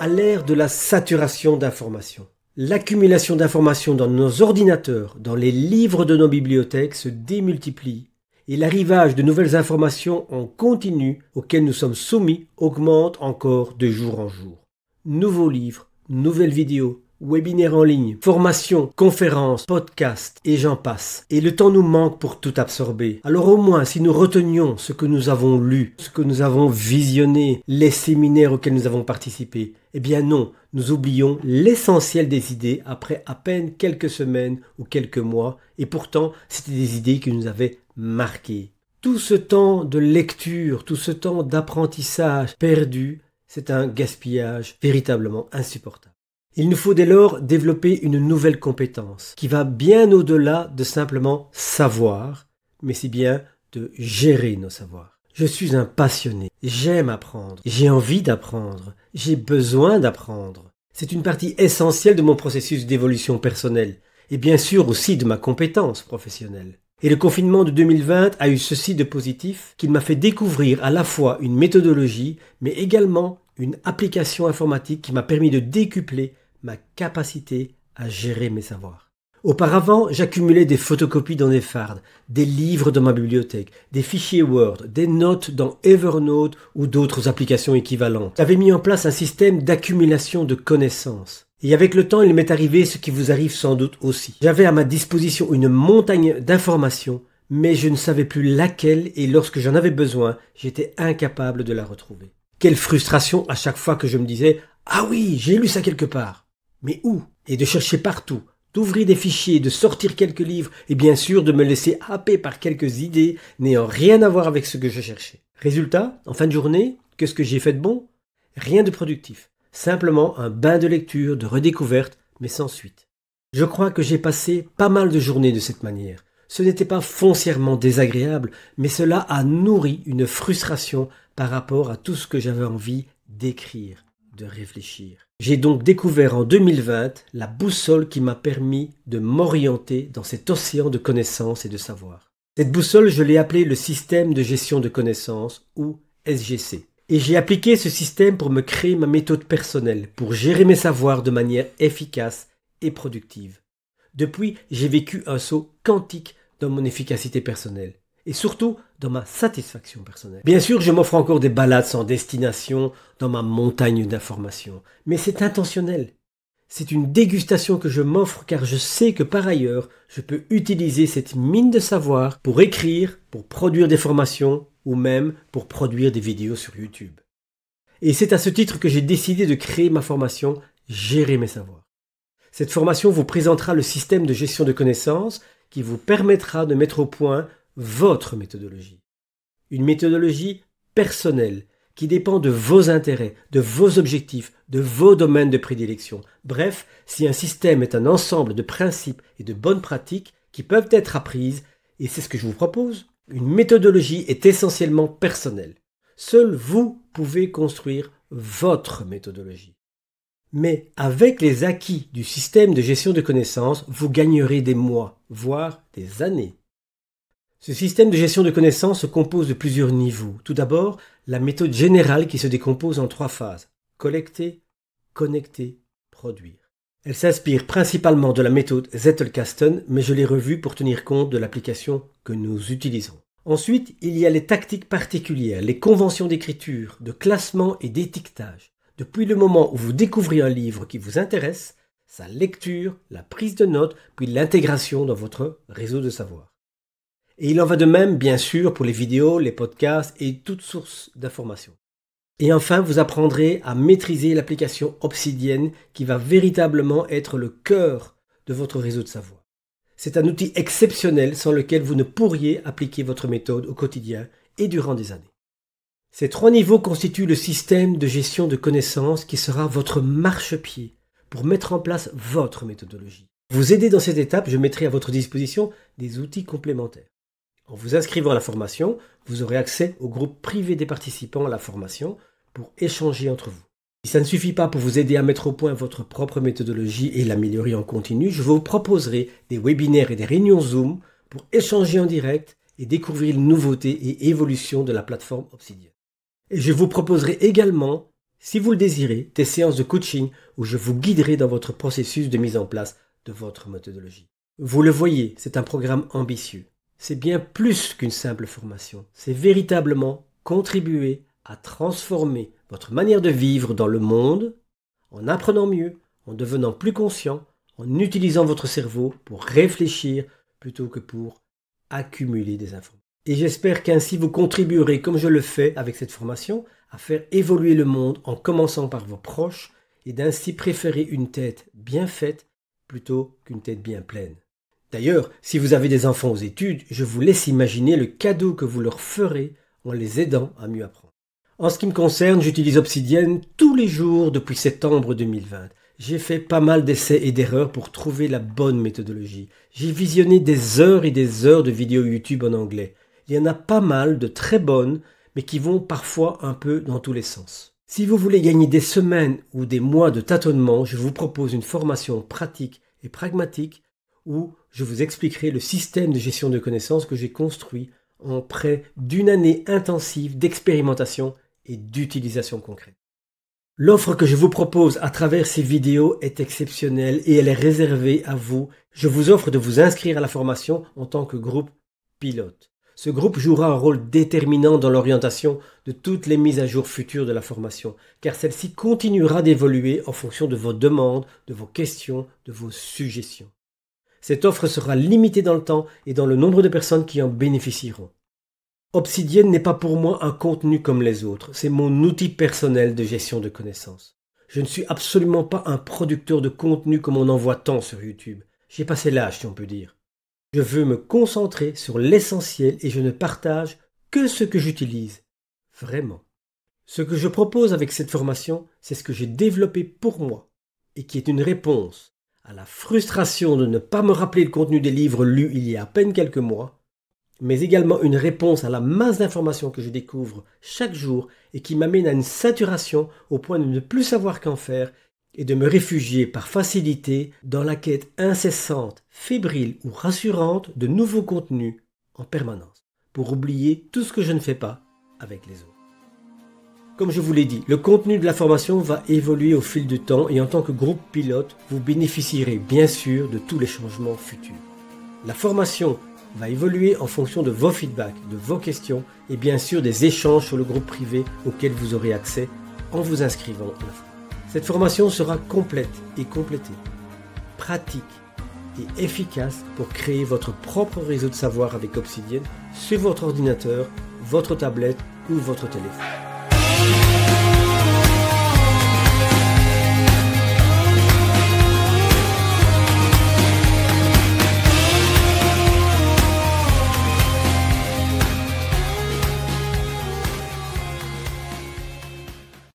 à l'ère de la saturation d'informations. L'accumulation d'informations dans nos ordinateurs, dans les livres de nos bibliothèques se démultiplie et l'arrivage de nouvelles informations en continu auxquelles nous sommes soumis augmente encore de jour en jour. Nouveaux livres, nouvelles vidéos, Webinaire en ligne, formation, conférences, podcasts et j'en passe. Et le temps nous manque pour tout absorber. Alors au moins, si nous retenions ce que nous avons lu, ce que nous avons visionné, les séminaires auxquels nous avons participé, eh bien non, nous oublions l'essentiel des idées après à peine quelques semaines ou quelques mois, et pourtant c'était des idées qui nous avaient marquées. Tout ce temps de lecture, tout ce temps d'apprentissage perdu, c'est un gaspillage véritablement insupportable. Il nous faut dès lors développer une nouvelle compétence qui va bien au-delà de simplement savoir, mais si bien de gérer nos savoirs. Je suis un passionné, j'aime apprendre, j'ai envie d'apprendre, j'ai besoin d'apprendre. C'est une partie essentielle de mon processus d'évolution personnelle et bien sûr aussi de ma compétence professionnelle. Et le confinement de 2020 a eu ceci de positif qu'il m'a fait découvrir à la fois une méthodologie mais également une application informatique qui m'a permis de décupler ma capacité à gérer mes savoirs. Auparavant, j'accumulais des photocopies dans des fardes, des livres dans ma bibliothèque, des fichiers Word, des notes dans Evernote ou d'autres applications équivalentes. J'avais mis en place un système d'accumulation de connaissances. Et avec le temps, il m'est arrivé ce qui vous arrive sans doute aussi. J'avais à ma disposition une montagne d'informations, mais je ne savais plus laquelle et lorsque j'en avais besoin, j'étais incapable de la retrouver. Quelle frustration à chaque fois que je me disais ⁇ Ah oui, j'ai lu ça quelque part !⁇ mais où Et de chercher partout, d'ouvrir des fichiers, de sortir quelques livres, et bien sûr de me laisser happer par quelques idées n'ayant rien à voir avec ce que je cherchais. Résultat, en fin de journée, qu'est-ce que j'ai fait de bon Rien de productif. Simplement un bain de lecture, de redécouverte, mais sans suite. Je crois que j'ai passé pas mal de journées de cette manière. Ce n'était pas foncièrement désagréable, mais cela a nourri une frustration par rapport à tout ce que j'avais envie d'écrire, de réfléchir. J'ai donc découvert en 2020 la boussole qui m'a permis de m'orienter dans cet océan de connaissances et de savoir. Cette boussole, je l'ai appelée le système de gestion de connaissances ou SGC. Et j'ai appliqué ce système pour me créer ma méthode personnelle, pour gérer mes savoirs de manière efficace et productive. Depuis, j'ai vécu un saut quantique dans mon efficacité personnelle. Et surtout, dans ma satisfaction personnelle. Bien sûr, je m'offre encore des balades sans destination dans ma montagne d'informations, mais c'est intentionnel. C'est une dégustation que je m'offre car je sais que par ailleurs, je peux utiliser cette mine de savoir pour écrire, pour produire des formations ou même pour produire des vidéos sur YouTube. Et c'est à ce titre que j'ai décidé de créer ma formation Gérer mes savoirs. Cette formation vous présentera le système de gestion de connaissances qui vous permettra de mettre au point votre méthodologie. Une méthodologie personnelle qui dépend de vos intérêts, de vos objectifs, de vos domaines de prédilection. Bref, si un système est un ensemble de principes et de bonnes pratiques qui peuvent être apprises, et c'est ce que je vous propose, une méthodologie est essentiellement personnelle. Seul vous pouvez construire votre méthodologie. Mais avec les acquis du système de gestion de connaissances, vous gagnerez des mois, voire des années. Ce système de gestion de connaissances se compose de plusieurs niveaux. Tout d'abord, la méthode générale qui se décompose en trois phases. Collecter, connecter, produire. Elle s'inspire principalement de la méthode Zettelkasten, mais je l'ai revue pour tenir compte de l'application que nous utilisons. Ensuite, il y a les tactiques particulières, les conventions d'écriture, de classement et d'étiquetage. Depuis le moment où vous découvrez un livre qui vous intéresse, sa lecture, la prise de notes, puis l'intégration dans votre réseau de savoir. Et il en va de même, bien sûr, pour les vidéos, les podcasts et toutes sources d'informations. Et enfin, vous apprendrez à maîtriser l'application Obsidienne qui va véritablement être le cœur de votre réseau de savoir. C'est un outil exceptionnel sans lequel vous ne pourriez appliquer votre méthode au quotidien et durant des années. Ces trois niveaux constituent le système de gestion de connaissances qui sera votre marchepied pour mettre en place votre méthodologie. Vous aider dans cette étape, je mettrai à votre disposition des outils complémentaires. En vous inscrivant à la formation, vous aurez accès au groupe privé des participants à la formation pour échanger entre vous. Si ça ne suffit pas pour vous aider à mettre au point votre propre méthodologie et l'améliorer en continu, je vous proposerai des webinaires et des réunions Zoom pour échanger en direct et découvrir les nouveautés et évolutions de la plateforme Obsidian. Et je vous proposerai également, si vous le désirez, des séances de coaching où je vous guiderai dans votre processus de mise en place de votre méthodologie. Vous le voyez, c'est un programme ambitieux c'est bien plus qu'une simple formation. C'est véritablement contribuer à transformer votre manière de vivre dans le monde en apprenant mieux, en devenant plus conscient, en utilisant votre cerveau pour réfléchir plutôt que pour accumuler des informations. Et j'espère qu'ainsi vous contribuerez, comme je le fais avec cette formation, à faire évoluer le monde en commençant par vos proches et d'ainsi préférer une tête bien faite plutôt qu'une tête bien pleine. D'ailleurs, si vous avez des enfants aux études, je vous laisse imaginer le cadeau que vous leur ferez en les aidant à mieux apprendre. En ce qui me concerne, j'utilise Obsidienne tous les jours depuis septembre 2020. J'ai fait pas mal d'essais et d'erreurs pour trouver la bonne méthodologie. J'ai visionné des heures et des heures de vidéos YouTube en anglais. Il y en a pas mal de très bonnes, mais qui vont parfois un peu dans tous les sens. Si vous voulez gagner des semaines ou des mois de tâtonnement, je vous propose une formation pratique et pragmatique où je vous expliquerai le système de gestion de connaissances que j'ai construit en près d'une année intensive d'expérimentation et d'utilisation concrète. L'offre que je vous propose à travers ces vidéos est exceptionnelle et elle est réservée à vous. Je vous offre de vous inscrire à la formation en tant que groupe pilote. Ce groupe jouera un rôle déterminant dans l'orientation de toutes les mises à jour futures de la formation, car celle-ci continuera d'évoluer en fonction de vos demandes, de vos questions, de vos suggestions. Cette offre sera limitée dans le temps et dans le nombre de personnes qui en bénéficieront. Obsidienne n'est pas pour moi un contenu comme les autres, c'est mon outil personnel de gestion de connaissances. Je ne suis absolument pas un producteur de contenu comme on en voit tant sur YouTube. J'ai passé l'âge, si on peut dire. Je veux me concentrer sur l'essentiel et je ne partage que ce que j'utilise. Vraiment. Ce que je propose avec cette formation, c'est ce que j'ai développé pour moi et qui est une réponse à la frustration de ne pas me rappeler le contenu des livres lus il y a à peine quelques mois, mais également une réponse à la masse d'informations que je découvre chaque jour et qui m'amène à une saturation au point de ne plus savoir qu'en faire et de me réfugier par facilité dans la quête incessante, fébrile ou rassurante de nouveaux contenus en permanence, pour oublier tout ce que je ne fais pas avec les autres. Comme je vous l'ai dit, le contenu de la formation va évoluer au fil du temps et en tant que groupe pilote, vous bénéficierez bien sûr de tous les changements futurs. La formation va évoluer en fonction de vos feedbacks, de vos questions et bien sûr des échanges sur le groupe privé auquel vous aurez accès en vous inscrivant. Cette formation sera complète et complétée, pratique et efficace pour créer votre propre réseau de savoir avec Obsidian sur votre ordinateur, votre tablette ou votre téléphone.